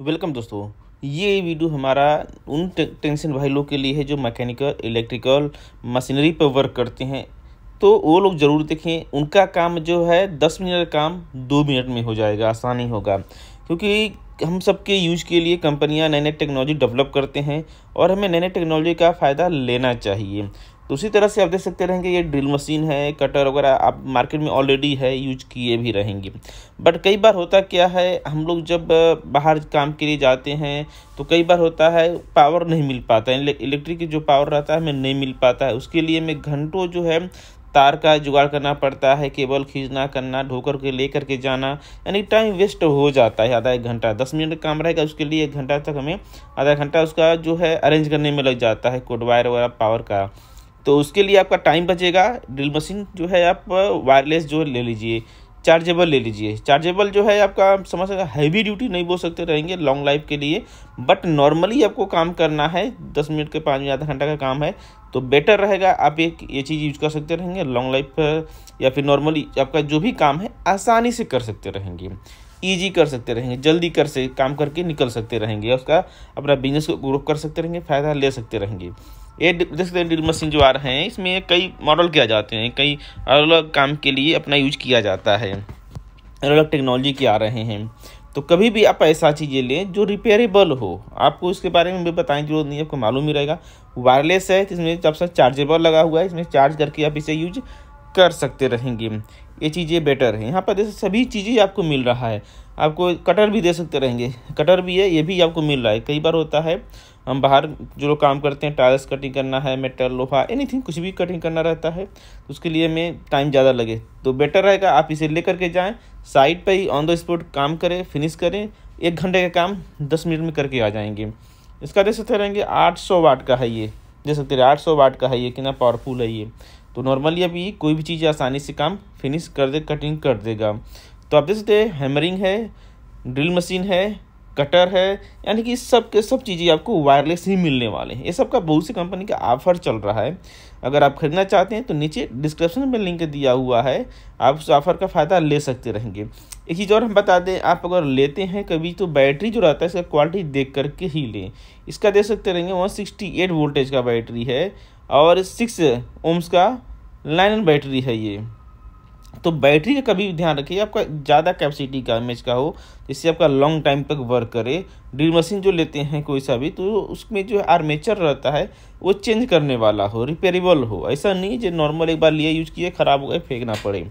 welcome दोस्तों ये video हमारा उन टेंशन भाई लोग के लिए है जो मैकेनिकल इलेक्ट्रिकल मशीनरी पर वर्क करते हैं तो वो लोग ज़रूर देखें उनका काम जो है दस मिनट काम दो मिनट में हो जाएगा आसानी होगा क्योंकि हम सबके यूज के लिए कंपनियां नए नए टेक्नोलॉजी डेवलप करते हैं और हमें नए नए टेक्नोलॉजी का फ़ायदा लेना चाहिए तो उसी तरह से आप देख सकते रहेंगे ये ड्रिल मशीन है कटर वगैरह आप मार्केट में ऑलरेडी है यूज किए भी रहेंगे बट कई बार होता क्या है हम लोग जब बाहर काम के लिए जाते हैं तो कई बार होता है पावर नहीं मिल पाता है इलेक्ट्रिक की जो पावर रहता है हमें नहीं मिल पाता है उसके लिए हमें घंटों जो है तार का जुगाड़ करना पड़ता है केबल खींचना करना ढोकर के ले करके जाना यानी टाइम वेस्ट हो जाता है आधा एक घंटा दस मिनट काम रहेगा उसके लिए एक घंटा तक हमें आधा घंटा उसका जो है अरेंज करने में लग जाता है कोड वायर वगैरह पावर का तो उसके लिए आपका टाइम बचेगा ड्रिल मशीन जो है आप वायरलेस जो ले लीजिए चार्जेबल ले लीजिए चार्जेबल जो है आपका समझ सकते हैवी ड्यूटी नहीं बोल सकते रहेंगे लॉन्ग लाइफ के लिए बट नॉर्मली आपको काम करना है दस मिनट के पाँच मिनट आधा घंटा का काम है तो बेटर रहेगा आप एक ये चीज़ यूज कर सकते रहेंगे लॉन्ग लाइफ या फिर नॉर्मली आपका जो भी काम है आसानी से कर सकते रहेंगे ईजी कर सकते रहेंगे जल्दी कर से काम करके निकल सकते रहेंगे उसका अपना बिजनेस को ग्रोथ कर सकते रहेंगे फ़ायदा ले सकते रहेंगे ये जैसे ड्रिल मशीन जो आ रहे हैं इसमें कई मॉडल किया जाते हैं कई अलग अलग काम के लिए अपना यूज किया जाता है अलग अलग टेक्नोलॉजी के आ रहे हैं तो कभी भी आप ऐसा चीज़ें लें जो रिपेयरेबल हो आपको इसके बारे में भी बताएं जरूरत नहीं आपको मालूम ही रहेगा वायरलेस है इसमें जब सबसे चार्जेबल लगा हुआ है इसमें चार्ज करके आप इसे यूज कर सकते रहेंगे ये चीज़ें बेटर है यहाँ पर जैसे सभी चीज़ें आपको मिल रहा है आपको कटर भी दे सकते रहेंगे कटर भी है ये भी आपको मिल रहा है कई बार होता है हम बाहर जो लोग काम करते हैं टाइल्स कटिंग करना है मेटल लोहा एनीथिंग कुछ भी कटिंग करना रहता है तो उसके लिए हमें टाइम ज़्यादा लगे तो बेटर रहेगा आप इसे लेकर के जाएँ साइट पर ही ऑन द स्पॉट काम करें फिनिश करें एक घंटे का काम दस मिनट में करके आ जाएंगे इसका दे सकते रहेंगे आठ सौ वाट का है ये दे सकते रहे आठ सौ वाट का है ये कितना पावरफुल है ये तो नॉर्मली अभी कोई भी चीज़ आसानी से काम फिनिश कर दे कटिंग कर देगा तो आप देख सकते हैं हैमरिंग है ड्रिल मशीन है कटर है यानी कि सब के सब चीज़ें आपको वायरलेस ही मिलने वाले हैं ये सब का बहुत सी कंपनी का ऑफर चल रहा है अगर आप खरीदना चाहते हैं तो नीचे डिस्क्रिप्शन में लिंक दिया हुआ है आप उस ऑफ़र का फ़ायदा ले सकते रहेंगे एक चीज़ और हम बता दें आप अगर लेते हैं कभी तो बैटरी जो रहता है इसका क्वालिटी देख करके ही लें इसका देख सकते रहेंगे वन सिक्सटी एट वोल्टेज का बैटरी है और सिक्स ओम्स का लाइन बैटरी है ये तो बैटरी का कभी ध्यान रखिए आपका ज़्यादा कैपेसिटी का इमेज का हो इससे आपका लॉन्ग टाइम तक वर्क करे ड्रिल मशीन जो लेते हैं कोई सा भी तो उसमें जो आर्मेचर रहता है वो चेंज करने वाला हो रिपेयरेबल हो ऐसा नहीं जो नॉर्मल एक बार लिए यूज़ किए ख़राब हो गए फेंकना पड़े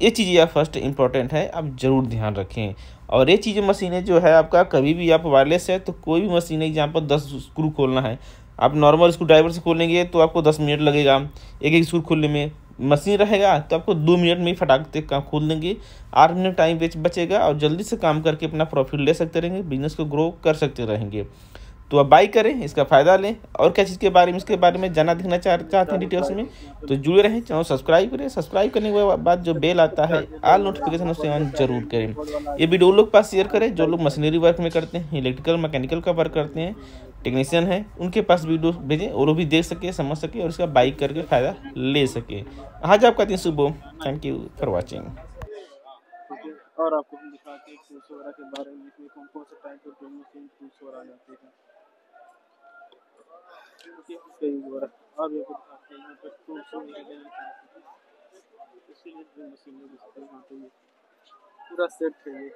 ये चीज़ आप फर्स्ट इंपॉर्टेंट है आप ज़रूर ध्यान रखें और ये चीज़ मशीनें जो है आपका कभी भी आप वायरलेस है तो कोई भी मशीन है जहाँ पर दस स्क्रू खोलना है आप नॉर्मल स्क्रू ड्राइवर से खोलेंगे तो आपको दस मिनट लगेगा एक एक स्क्रू खोलने में मशीन रहेगा तो आपको दो मिनट में ही फटाक से काम खोल देंगे आठ मिनट टाइम वेस्ट बचेगा और जल्दी से काम करके अपना प्रॉफिट ले सकते रहेंगे बिजनेस को ग्रो कर सकते रहेंगे तो आप बाई करें इसका फ़ायदा लें और क्या चीज़ के बारे में इसके बारे में जाना देखना चाह चाहते हैं डिटेल्स में तो जुड़े रहें चैनल सब्सक्राइब करें सब्सक्राइब करने के बाद जो बेल आता है आल नोटिफिकेशन उसे ऑन जरूर करें ये वीडियो लोग पास शेयर करें जो लोग मशीनरी वर्क में करते हैं इलेक्ट्रिकल मैकेनिकल का वर्क करते हैं टेक्नीशियन है उनके पास वीडियो भेजें और वो भी देख सके समझ सके और इसका बाइक करके फ़ायदा ले सके आज आपका दिन शुभ हो थैंक यू फॉर वॉचिंग और आपको हम दिखाते हैं वगैरह के बारे में कौन कौन से टाइप के वगैरह हैं हैं इसीलिए ड्रिल मशीन में हैं पूरा सेट है ये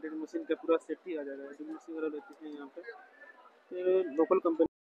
ड्रिल मशीन का पूरा सेट ही आ जाएगा ड्रिल मशीन वगैरह लेते हैं यहाँ पर लोकल कंपनी